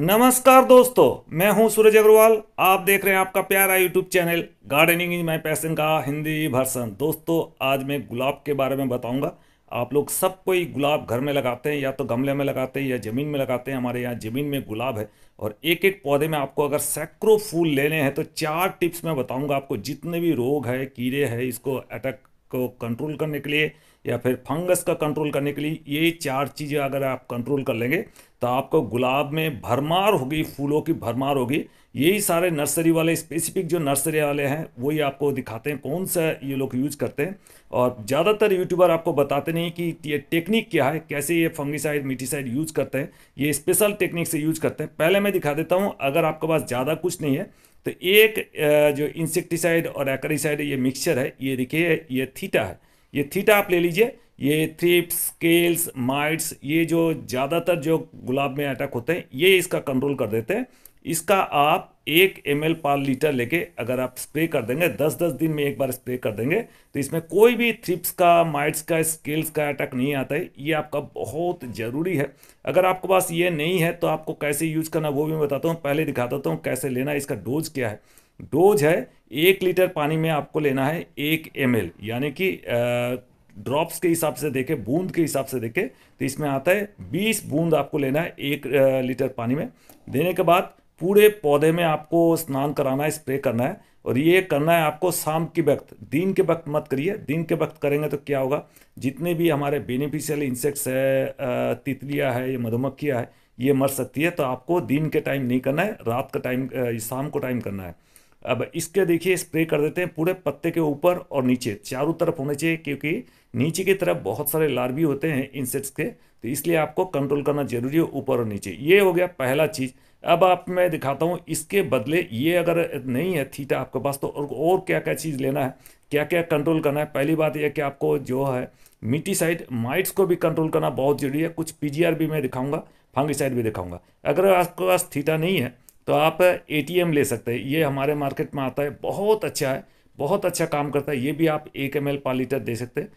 नमस्कार दोस्तों मैं हूं सूरज अग्रवाल आप देख रहे हैं आपका प्यारा YouTube channel gardening is my passion का हिंदी भर्सन दोस्तों आज मैं गुलाब के बारे में बताऊंगा आप लोग सब कोई गुलाब घर में लगाते हैं या तो गमले में लगाते हैं या ज़मीन में लगाते हैं हमारे यहाँ ज़मीन में गुलाब है और एक एक पौधे में आपको अगर सैकड़ों फूल लेने हैं तो चार टिप्स मैं बताऊँगा आपको जितने भी रोग है कीड़े हैं इसको अटैक को कंट्रोल करने के लिए या फिर फंगस का कंट्रोल करने के लिए ये चार चीज़ें अगर आप कंट्रोल कर लेंगे तो आपको गुलाब में भरमार होगी फूलों की भरमार होगी यही सारे नर्सरी वाले स्पेसिफिक जो नर्सरी वाले हैं वही आपको दिखाते हैं कौन सा ये लोग यूज करते हैं और ज़्यादातर यूट्यूबर आपको बताते नहीं कि ये टेक्निक क्या है कैसे ये फंगिसाइड मिटीसाइड यूज करते हैं ये स्पेशल टेक्निक से यूज करते हैं पहले मैं दिखा देता हूँ अगर आपके पास ज़्यादा कुछ नहीं है तो एक जो इंसेक्टिसाइड और एकरीसाइड ये मिक्सचर है ये देखिए ये थीटा है ये थीटा आप ले लीजिए ये थ्रिप्स स्केल्स माइट्स ये जो ज़्यादातर जो गुलाब में अटैक होते हैं ये इसका कंट्रोल कर देते हैं इसका आप एक एम एल पर लीटर लेके अगर आप स्प्रे कर देंगे दस दस दिन में एक बार स्प्रे कर देंगे तो इसमें कोई भी थ्रिप्स का माइट्स का स्केल्स का अटैक नहीं आता है ये आपका बहुत ज़रूरी है अगर आपके पास ये नहीं है तो आपको कैसे यूज़ करना वो भी मैं बताता हूँ पहले दिखा देता हूँ कैसे लेना है इसका डोज क्या है डोज है एक लीटर पानी में आपको लेना है एक एम यानी कि ड्रॉप्स के हिसाब से देखें बूंद के हिसाब से देखें तो इसमें आता है बीस बूंद आपको लेना है एक लीटर पानी में देने के बाद पूरे पौधे में आपको स्नान कराना है स्प्रे करना है और ये करना है आपको शाम के वक्त दिन के वक्त मत करिए दिन के वक्त करेंगे तो क्या होगा जितने भी हमारे बेनिफिशियल इंसेक्ट्स है तितलियाँ है ये मधुमक्खियाँ है ये मर सकती है तो आपको दिन के टाइम नहीं करना है रात का टाइम शाम को टाइम करना है अब इसके देखिए स्प्रे कर देते हैं पूरे पत्ते के ऊपर और नीचे चारों तरफ होने चाहिए क्योंकि नीचे की तरफ बहुत सारे लार्वी होते हैं इंसेक्ट्स के तो इसलिए आपको कंट्रोल करना जरूरी है ऊपर और नीचे ये हो गया पहला चीज़ अब आप मैं दिखाता हूँ इसके बदले ये अगर नहीं है थीटा आपके पास तो और, और क्या क्या चीज़ लेना है क्या क्या कंट्रोल करना है पहली बात यह कि आपको जो है साइड माइट्स को भी कंट्रोल करना बहुत जरूरी है कुछ पी भी मैं दिखाऊंगा साइड भी दिखाऊंगा अगर आपके पास थीटा नहीं है तो आप ए ले सकते हैं ये हमारे मार्केट में आता है बहुत अच्छा है बहुत अच्छा काम करता है ये भी आप एक एम एल लीटर दे सकते हैं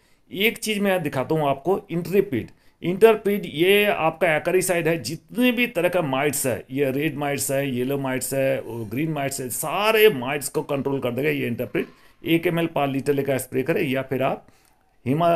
एक चीज़ मैं दिखाता हूँ आपको इंटरपीड इंटरपीड ये आपका साइड है जितने भी तरह का माइट्स है ये रेड माइट्स है येलो माइट्स है ग्रीन माइट्स है सारे माइट्स को कंट्रोल कर देगा ये इंटरपीड एक एम एल लीटर लेकर स्प्रे करें या फिर आप हिमा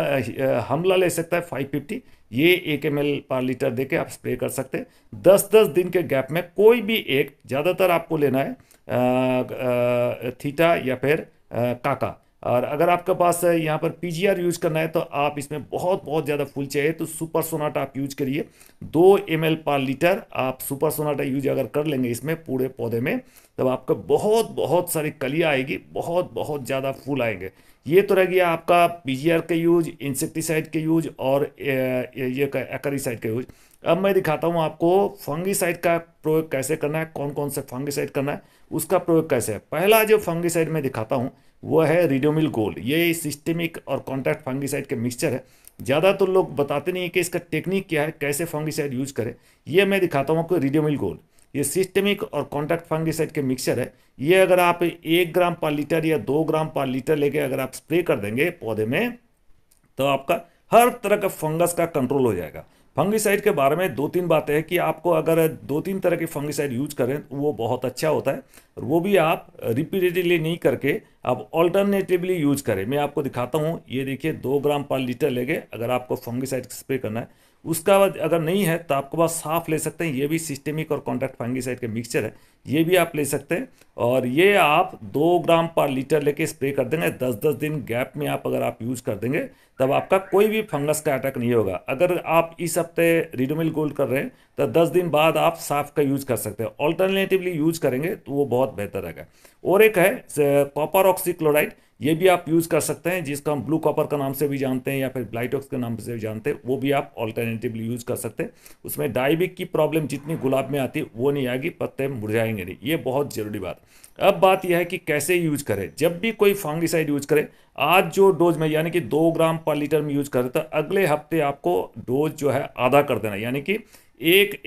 हमला ले सकता है 550 ये एक एम पर लीटर दे के आप स्प्रे कर सकते हैं दस दस दिन के गैप में कोई भी एक ज़्यादातर आपको लेना है आ, आ, थीटा या फिर आ, काका और अगर आपके पास यहाँ पर पी यूज़ करना है तो आप इसमें बहुत बहुत ज़्यादा फूल चाहिए तो सुपर सोनाटा आप यूज करिए दो एम पर लीटर आप सुपर सोनाटा यूज अगर कर लेंगे इसमें पूरे पौधे में तब आपका बहुत बहुत सारी कलियाँ आएगी बहुत बहुत ज़्यादा फूल आएंगे ये तो रह गया आपका पी का यूज इंसेक्टिसाइड के यूज और ये, का एकरीसाइड का यूज अब मैं दिखाता हूँ आपको फंगिसाइड का प्रयोग कैसे करना है कौन कौन से फंगिसाइड करना है उसका प्रयोग कैसे है पहला जो फंगिसाइड मैं दिखाता हूँ वो है रिडोमिल गोल्ड ये सिस्टेमिक और कॉन्टैक्ट फंगिसाइड के मिक्सचर है ज़्यादातर तो लोग बताते नहीं कि इसका टेक्निक क्या है कैसे फंगिसाइड यूज करें ये मैं दिखाता हूँ आपको रिडोमिल गोल्ड ये सिस्टेमिक और कॉन्टैक्ट फंगिसाइड के मिक्सचर है ये अगर आप एक ग्राम पर लीटर या दो ग्राम पर लीटर लेके अगर आप स्प्रे कर देंगे पौधे में तो आपका हर तरह का फंगस का कंट्रोल हो जाएगा फंगिसाइड के बारे में दो तीन बातें हैं कि आपको अगर दो तीन तरह के फंगिसाइड यूज करें तो वो बहुत अच्छा होता है और वो भी आप रिपीटेडली नहीं करके आप ऑल्टरनेटिवली यूज करें मैं आपको दिखाता हूँ ये देखिए दो ग्राम पर लीटर लेके अगर आपको फंगिसाइड स्प्रे करना है उसका बाद अगर नहीं है तो आपके पास साफ ले सकते हैं ये भी सिस्टेमिक और कॉन्ट्रैक्ट फंगिसाइड के मिक्सचर है ये भी आप ले सकते हैं और ये आप दो ग्राम पर लीटर लेके स्प्रे कर देंगे दस दस दिन गैप में आप अगर आप यूज़ कर देंगे तब आपका कोई भी फंगस का अटैक नहीं होगा अगर आप इस हफ्ते रिडोमिल गोल्ड कर रहे हैं तो दस दिन बाद आप साफ का यूज़ कर सकते हैं ऑल्टरनेटिवली यूज करेंगे तो वो बहुत बेहतर रहेगा और एक है कॉपर ऑक्सीक्लोराइड ये भी आप यूज़ कर सकते हैं जिसका हम ब्लू कॉपर का नाम से भी जानते हैं या फिर ब्लाइटॉक्स के नाम से भी जानते हैं वो भी आप ऑल्टरनेटिवली यूज़ कर सकते हैं उसमें डायबिक की प्रॉब्लम जितनी गुलाब में आती है वो नहीं आएगी पत्ते मुरझाएंगे नहीं ये बहुत ज़रूरी बात अब बात यह है कि कैसे यूज करें जब भी कोई फंगिसाइड यूज करें आज जो डोज में यानी कि दो ग्राम पर लीटर में यूज तो अगले हफ्ते आपको डोज जो है आधा कर देना यानी कि एक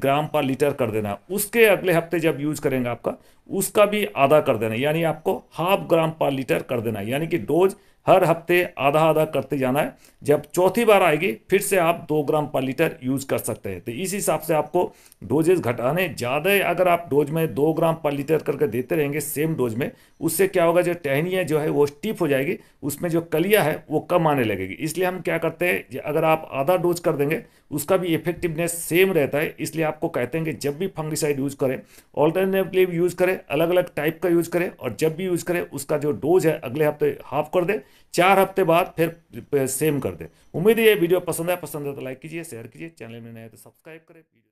ग्राम पर लीटर कर देना उसके अगले हफ्ते जब यूज करेंगे आपका उसका भी आधा कर देना यानी आपको हाफ ग्राम पर लीटर कर देना यानी कि डोज हर हफ्ते आधा आधा करते जाना है जब चौथी बार आएगी फिर से आप दो ग्राम पर लीटर यूज़ कर सकते हैं तो इस हिसाब से आपको डोजेज घटाने ज़्यादा अगर आप डोज में दो ग्राम पर लीटर करके देते रहेंगे सेम डोज में उससे क्या होगा जो टहनियाँ जो है वो स्टीफ हो जाएगी उसमें जो कलिया है वो कम आने लगेगी इसलिए हम क्या करते हैं अगर आप आधा डोज कर देंगे उसका भी इफेक्टिवनेस सेम रहता है इसलिए आपको कहते हैं कि जब भी फंगिसाइड यूज़ करें ऑल्टरनेटिव यूज़ करें अलग अलग टाइप का यूज़ करें और जब भी यूज़ करें उसका जो डोज है अगले हफ्ते हाफ कर दें चार हफ्ते बाद फिर सेम कर दें उम्मीद है ये वीडियो पसंद है पसंद है तो लाइक कीजिए शेयर कीजिए चैनल में नए तो सब्सक्राइब करें